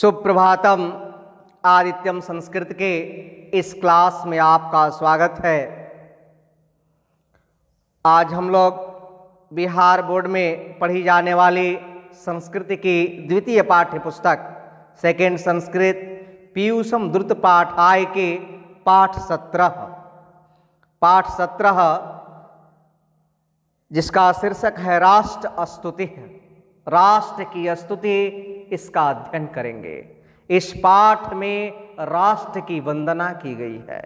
सुप्रभातम आदित्यम संस्कृत के इस क्लास में आपका स्वागत है आज हम लोग बिहार बोर्ड में पढ़ी जाने वाली संस्कृत की द्वितीय पाठ्य पुस्तक सेकेंड संस्कृत पीयूषम द्रुत पाठ आय के पाठ सत्रह पाठ सत्रह जिसका शीर्षक है राष्ट्र स्तुति राष्ट्र की स्तुति इसका अध्ययन करेंगे इस पाठ में राष्ट्र की वंदना की गई है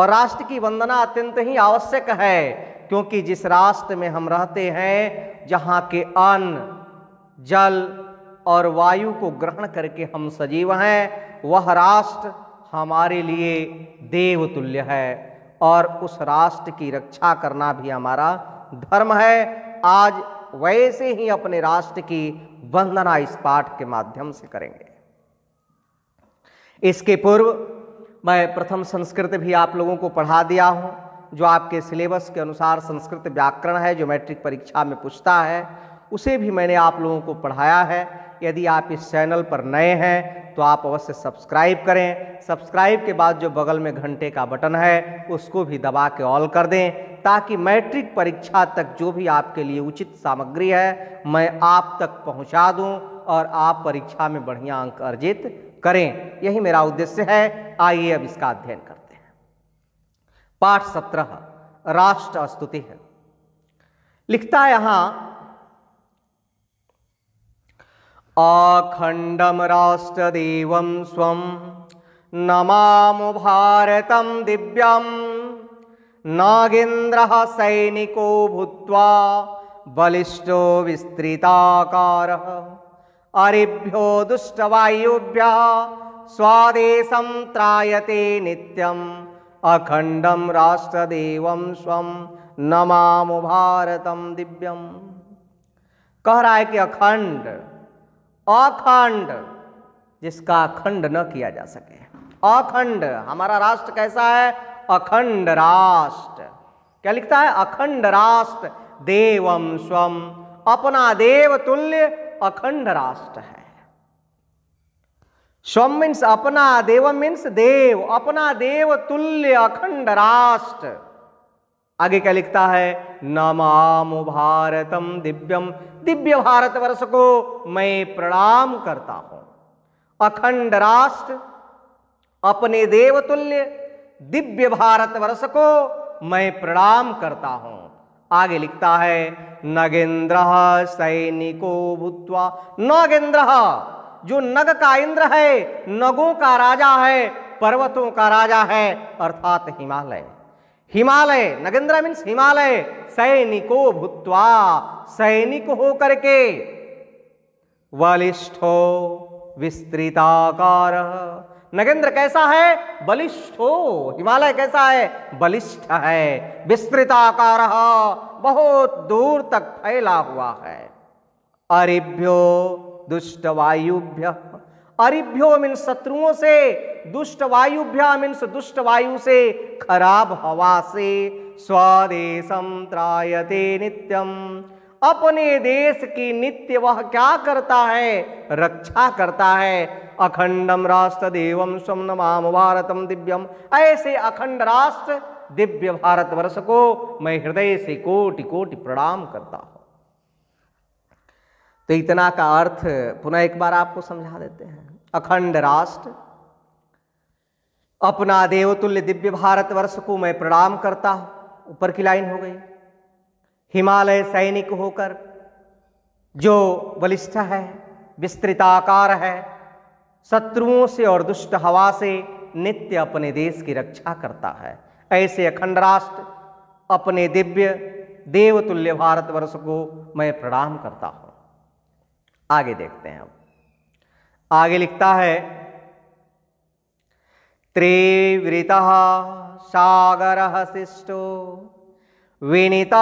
और राष्ट्र की वंदना अत्यंत ही आवश्यक है क्योंकि जिस राष्ट्र में हम रहते हैं जहाँ के अन्न जल और वायु को ग्रहण करके हम सजीव हैं वह राष्ट्र हमारे लिए देवतुल्य है और उस राष्ट्र की रक्षा करना भी हमारा धर्म है आज वैसे ही अपने राष्ट्र की वंदना इस पाठ के माध्यम से करेंगे इसके पूर्व मैं प्रथम संस्कृत भी आप लोगों को पढ़ा दिया हूं जो आपके सिलेबस के अनुसार संस्कृत व्याकरण है जो मैट्रिक परीक्षा में पूछता है उसे भी मैंने आप लोगों को पढ़ाया है यदि आप इस चैनल पर नए हैं तो आप अवश्य सब्सक्राइब करें सब्सक्राइब के बाद जो बगल में घंटे का बटन है उसको भी दबा के ऑल कर दें ताकि मैट्रिक परीक्षा तक जो भी आपके लिए उचित सामग्री है मैं आप तक पहुंचा दूं और आप परीक्षा में बढ़िया अंक अर्जित करें यही मेरा उद्देश्य है आइए अब इसका अध्ययन करते हैं पाठ सत्रह राष्ट्र स्तुति है लिखता यहां अखंडम राष्ट्र देवम स्व नमा भारतम दिव्यम नागेन्द्र सैनिको भूत्वा बलिष्ठो विस्तृताकार अरिभ्यो दुष्टवायुभ्य स्वादेशं त्रायते नित्यम् अखण्डं राष्ट्रदेवं स्वं नमामु भारतं दिव्यम कह रहा है कि अखंड अखंड जिसका अखंड न किया जा सके अखंड हमारा राष्ट्र कैसा है अखंड राष्ट्र क्या लिखता है अखंड राष्ट्र देवम स्वम अपना देव तुल्य अखंड राष्ट्र है स्वम मीन्स अपना देव मीन्स देव अपना देव तुल्य अखंड राष्ट्र आगे क्या लिखता है नमाम भारतम दिव्यम दिव्य भारत वर्ष को मैं प्रणाम करता हूं अखंड राष्ट्र अपने देवतुल्य दिव्य भारत वर्ष को मैं प्रणाम करता हूं आगे लिखता है नगेंद्र सैनिको भूतवा नगेंद्र जो नग का इंद्र है नगों का राजा है पर्वतों का राजा है अर्थात हिमालय हिमालय नगेंद्र मीन्स हिमालय सैनिको भूतवा सैनिक होकर के वलिष्ठो विस्तृताकार नगेंद्र कैसा है बलिष्ठ हो हिमालय कैसा है बलिष्ठ है विस्तृत आकार बहुत दूर तक फैला हुआ है अरिभ्यो दुष्ट वायुभ्य अरिभ्यो मीन शत्रुओं से दुष्ट वायुभ्य मीन्स दुष्ट वायु से खराब हवा से स्वदेशम त्रायते नित्यम अपने देश की नित्य वह क्या करता है रक्षा करता है अखंडम राष्ट्र देवम स्वम नमाम भारतम दिव्यम ऐसे अखंड राष्ट्र दिव्य भारत वर्ष को मैं हृदय से कोटि कोटि प्रणाम करता हूं तो इतना का अर्थ पुनः एक बार आपको समझा देते हैं अखंड राष्ट्र अपना देवतुल्य दिव्य भारत वर्ष को मैं प्रणाम करता हूं ऊपर की लाइन हो गई हिमालय सैनिक होकर जो बलिष्ठ है विस्तृत आकार है शत्रुओं से और दुष्ट हवा से नित्य अपने देश की रक्षा करता है ऐसे अखंड राष्ट्र अपने दिव्य देवतुल्य भारतवर्ष को मैं प्रणाम करता हूं आगे देखते हैं अब आगे लिखता है त्रिवृत सागर शिष्टो विनीता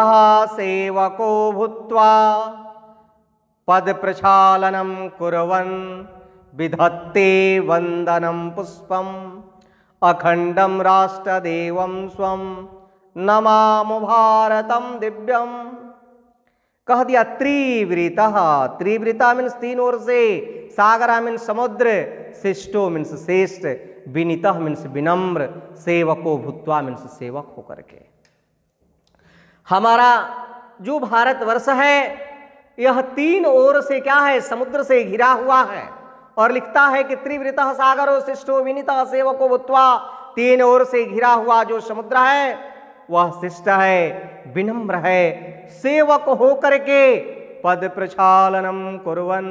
सेवको भूत्वा पद कुर्वन् विधत्ते वंदनम पुष्प अखंडम राष्ट्रदेव स्व नमा भारत दिव्यम कह दिया त्रिवृता त्रिवृता मीन्स तीन ओर से सागरा मीन्स समुद्र शिष्टो मीन्स श्रेष्ठ विनीत मीन्स विनम्र सेवको भूत मीन्स सेवक होकर के हमारा जो भारतवर्ष है यह तीन ओर से क्या है समुद्र से घिरा हुआ है और लिखता है कि त्रिवृत सागर शिष्टो विनीत सेवको भूतवा तीन ओर से घिरा हुआ जो समुद्र है वह शिष्ट है विनम्र है सेवक होकर के पद प्रचालनम कुरवन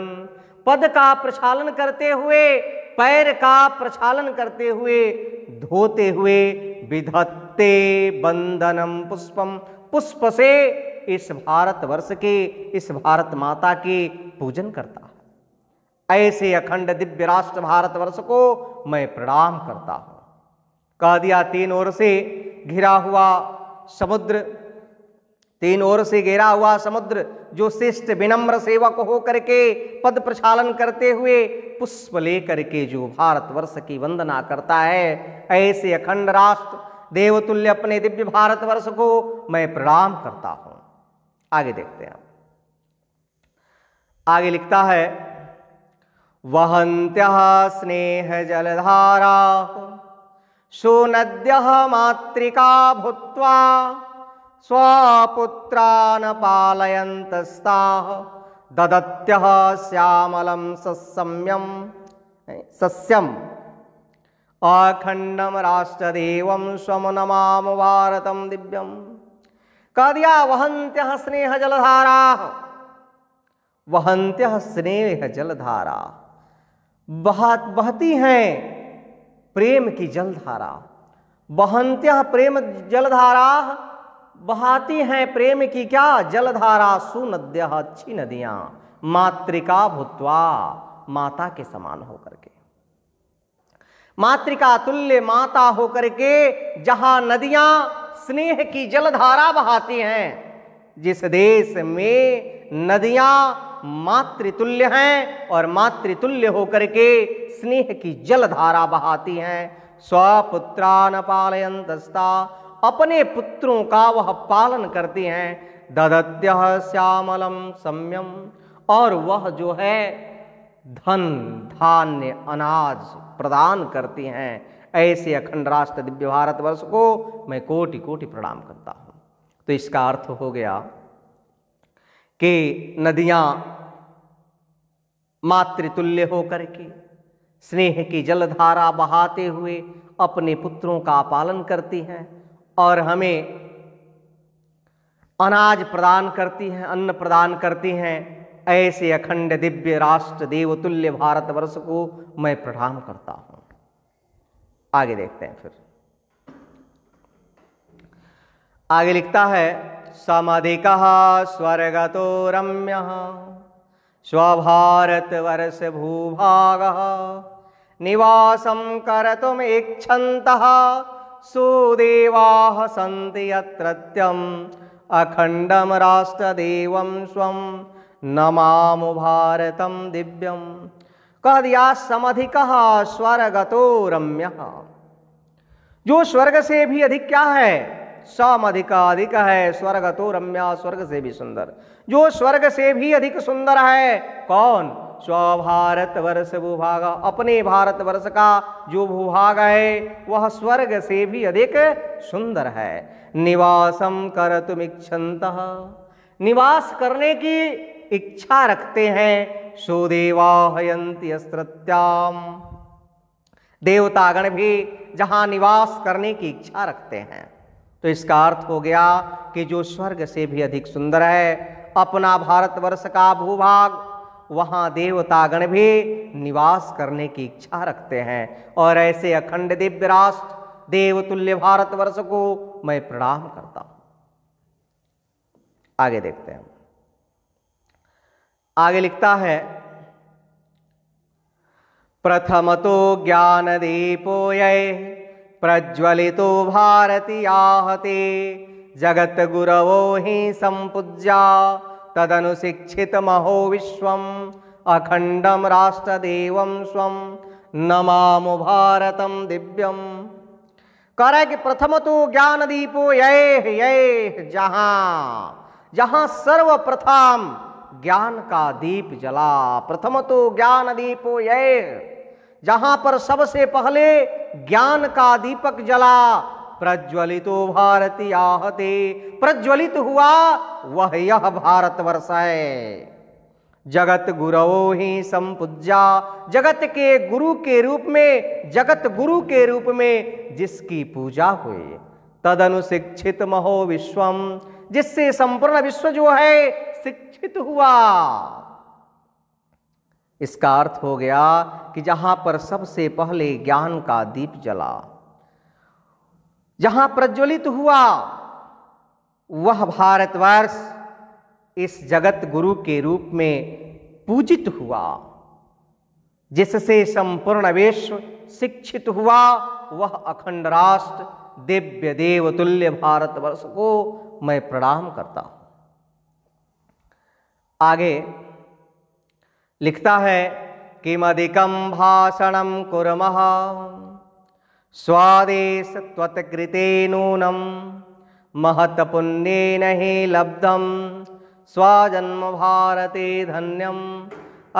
पद का प्रचालन करते हुए पैर का प्रचालन करते हुए धोते हुए विधत्ते बंधनम पुष्पम पुष्प से इस भारतवर्ष के इस भारत माता के पूजन करता है ऐसे अखंड दिव्य राष्ट्र भारतवर्ष को मैं प्रणाम करता हूं कह दिया तीन ओर से घिरा हुआ समुद्र तीन ओर से घिरा हुआ समुद्र जो शिष्ट विनम्र सेवक होकर के पद प्रचालन करते हुए पुष्प लेकर के जो भारतवर्ष की वंदना करता है ऐसे अखंड राष्ट्र देवतुल्य अपने दिव्य भारतवर्ष को मैं प्रणाम करता हूं आगे देखते हैं आगे लिखता है वहंत्य स्नेह जलधारा सुनद्य मातृका भूत्वा स्वपुत्रान पालयन्तस्ता ददत्य श्यामलं सस्यम सस्यम अखंडम राष्ट्रदेव नमा भारतम दिव्यम कह दिया वहंत्य स्नेह जलधारा वहंत्य स्नेह जलधारा बहत बहती हैं प्रेम की जलधारा बहंत्य प्रेम जलधारा बहाती हैं प्रेम की क्या जलधारा सुनद्य अच्छी नदियाँ मातृका भूतवा माता के समान होकर के मातृका तुल्य माता होकर के जहां नदियां स्नेह की जलधारा बहाती हैं जिस देश में नदियां मातृतुल्य हैं और मातृतुल्य होकर के स्नेह की जलधारा बहाती हैं पालयन पालयंतस्ता अपने पुत्रों का वह पालन करती हैं ददत्य श्यामलम सम्यम और वह जो है धन धान्य अनाज प्रदान करती हैं ऐसे अखंड राष्ट्र दिव्य भारतवर्ष को मैं कोटि कोटि प्रणाम करता हूँ तो इसका अर्थ हो गया कि नदियाँ मातृतुल्य होकर के स्नेह की जलधारा बहाते हुए अपने पुत्रों का पालन करती हैं और हमें अनाज प्रदान करती हैं अन्न प्रदान करती हैं ऐसे अखंड दिव्य राष्ट्र देवतुल्य भारतवर्ष को मैं प्रणाम करता हूं आगे देखते हैं फिर आगे लिखता है स्वर्ग तो रम्य स्वभारत वर्ष भूभाग निवास कर तुम इच्छत सुदेवा सी अत्रत्यम अखंडम राष्ट्रदेव स्व भारत दिव्यम दिव्यं कह कहा स्वर्ग तो रम्य जो स्वर्ग से भी अधिक क्या है सम अधिक अधिक है स्वर्ग तो रम्या स्वर्ग से भी सुंदर जो स्वर्ग से भी अधिक सुंदर है कौन स्वभारत वर्ष भूभाग अपने भारत वर्ष का जो भूभाग है वह स्वर्ग से भी अधिक सुंदर है निवासम कर तुम निवास करने की इच्छा रखते हैं सो देवा हयंती अस्त्रत्याम देवतागण भी जहां निवास करने की इच्छा रखते हैं तो इसका अर्थ हो गया कि जो स्वर्ग से भी अधिक सुंदर है अपना भारतवर्ष का भूभाग वहां देवतागण भी निवास करने की इच्छा रखते हैं और ऐसे अखंड दिव्य राष्ट्र देवतुल्य भारतवर्ष को मैं प्रणाम करता हूं आगे देखते हैं आगे लिखता है प्रथम तो ज्ञान ये प्रज्वलितो भारती आहते हि सम्पूज्या तदनुशिक्षितमहो विश्वम् अखण्डं राष्ट्रदेवं स्वं नमामो भारतं स्व नमा रहा दिव्यम कर प्रथम तो ज्ञान दीपो ये ये जहाँ जहाँ सर्वप्रथम ज्ञान का दीप जला प्रथम तो ज्ञान दीपो ये जहां पर सबसे पहले ज्ञान का दीपक जला प्रज्वलितो भारती आहते प्रज्वलित हुआ वह यह भारतवर्ष है जगत गुरो ही संपूज्या जगत के गुरु के रूप में जगत गुरु के रूप में जिसकी पूजा हुई तदनुशिक्षित महो विश्वम जिससे संपूर्ण विश्व जो है शिक्षित हुआ इसका अर्थ हो गया कि जहां पर सबसे पहले ज्ञान का दीप जला जहां प्रज्वलित हुआ वह भारतवर्ष इस जगत गुरु के रूप में पूजित हुआ जिससे संपूर्ण विश्व शिक्षित हुआ वह अखंड राष्ट्र दिव्य देवतुल्य भारतवर्ष को मैं प्रणाम करता हूँ आगे लिखता है किमदिकम भाषणम कुरम स्वादेश त्वत्ते नूनम महत्पुण्यन ही लब्धम स्वाजन्म भारते धन्यम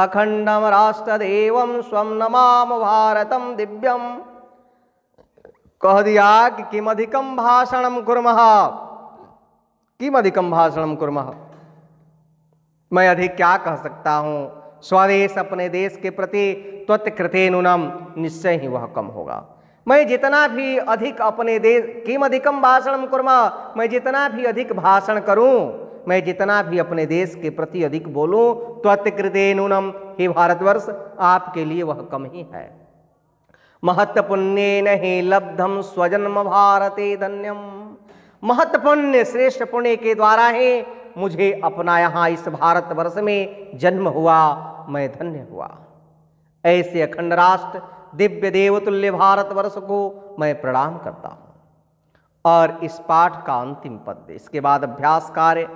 अखंडम राष्ट्रदेव स्व नमाम भारतम दिव्यम कह दिया कि किमधिकम भाषणम कुरमहा किम अधिकम भाषण कुरम मैं अधिक क्या कह सकता हूँ स्वदेश अपने देश के प्रति त्वत्कृते नूनम निश्चय ही वह कम होगा मैं जितना भी अधिक अपने देश किम अधिकम भाषण कुरम मैं जितना भी अधिक भाषण करूं मैं जितना भी अपने देश के प्रति अधिक बोलूं त्वत्कृते नूनम हे भारतवर्ष आपके लिए वह कम ही है महत्पुण्य नहीं लब्धम स्वजन्म भारते धन्यम महत्वपुण्य श्रेष्ठ पुण्य के द्वारा ही मुझे अपना यहां इस भारत वर्ष में जन्म हुआ मैं धन्य हुआ ऐसे अखंड राष्ट्र दिव्य देवतुल्य भारत वर्ष को मैं प्रणाम करता हूं और इस पाठ का अंतिम पद इसके बाद अभ्यास कार्य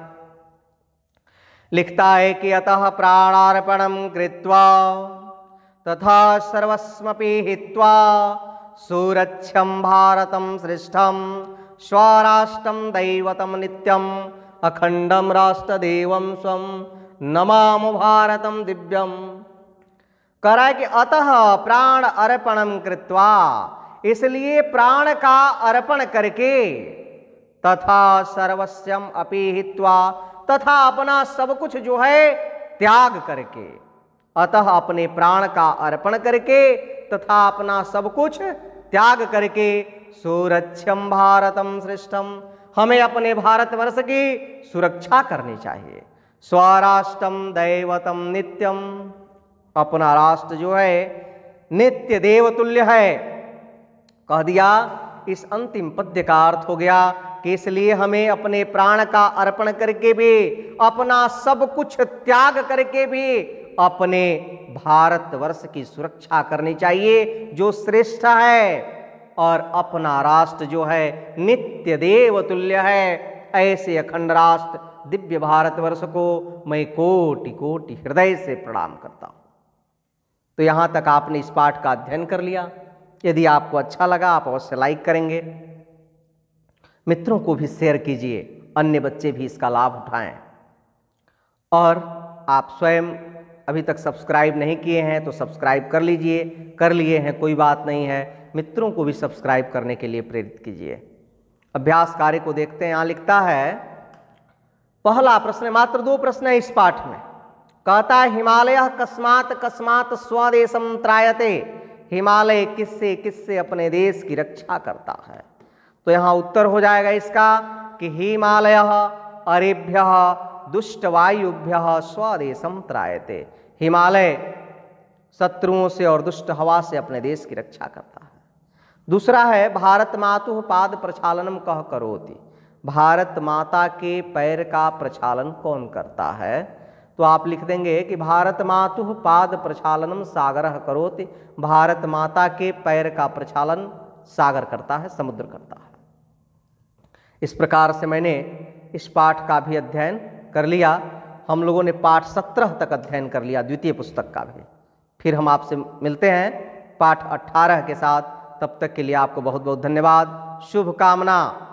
लिखता है कि अतः प्राणार्पण कृत्वा तथा सर्वस्वी हिवा सुरक्षम भारतम श्रेष्ठम स्वराष्ट्रम दैवतम नित्यम अखंडम देव स्व नमाम भारतम दिव्यम करा कि अतः प्राण अर्पणम कृत्वा इसलिए प्राण का अर्पण करके तथा सर्वस्यम अपिहित्वा तथा अपना सब कुछ जो है त्याग करके अतः अपने प्राण का अर्पण करके तथा अपना सब कुछ त्याग करके सुरक्षम भारतम श्रेष्ठम हमें अपने भारतवर्ष की सुरक्षा करनी चाहिए स्वराष्ट्रम दैवतम नित्यम अपना राष्ट्र जो है नित्य देवतुल्य है कह दिया इस अंतिम पद्य का अर्थ हो गया कि इसलिए हमें अपने प्राण का अर्पण करके भी अपना सब कुछ त्याग करके भी अपने भारतवर्ष की सुरक्षा करनी चाहिए जो श्रेष्ठ है और अपना राष्ट्र जो है नित्य देव तुल्य है ऐसे अखंड राष्ट्र दिव्य भारतवर्ष को मैं कोटि कोटि हृदय से प्रणाम करता हूं तो यहां तक आपने इस पाठ का अध्ययन कर लिया यदि आपको अच्छा लगा आप अवश्य लाइक करेंगे मित्रों को भी शेयर कीजिए अन्य बच्चे भी इसका लाभ उठाएं और आप स्वयं अभी तक सब्सक्राइब नहीं किए हैं तो सब्सक्राइब कर लीजिए कर लिए हैं कोई बात नहीं है मित्रों को भी सब्सक्राइब करने के लिए प्रेरित कीजिए अभ्यास कार्य को देखते हैं यहाँ लिखता है पहला प्रश्न मात्र दो प्रश्न है इस पाठ में कहता है हिमालय कस्मात कस्मात स्वदेशम त्रायते हिमालय किससे किससे अपने देश की रक्षा करता है तो यहाँ उत्तर हो जाएगा इसका कि हिमालय अरेभ्य दुष्टवायुभ्य स्वदेशम त्रायते हिमालय शत्रुओं से और दुष्ट हवा से अपने देश की रक्षा करता है दूसरा है भारत मातु पाद प्रक्षालनम कह करोति भारत माता के पैर का प्रचालन कौन करता है तो आप लिख देंगे कि भारत मातु पाद प्रक्षालनम सागर करोति भारत माता के पैर का प्रचालन सागर करता है समुद्र करता है इस प्रकार से मैंने इस पाठ का भी अध्ययन कर लिया हम लोगों ने पाठ सत्रह तक अध्ययन कर लिया द्वितीय पुस्तक का भी फिर हम आपसे मिलते हैं पाठ अट्ठारह के साथ तब तक के लिए आपको बहुत बहुत धन्यवाद शुभकामना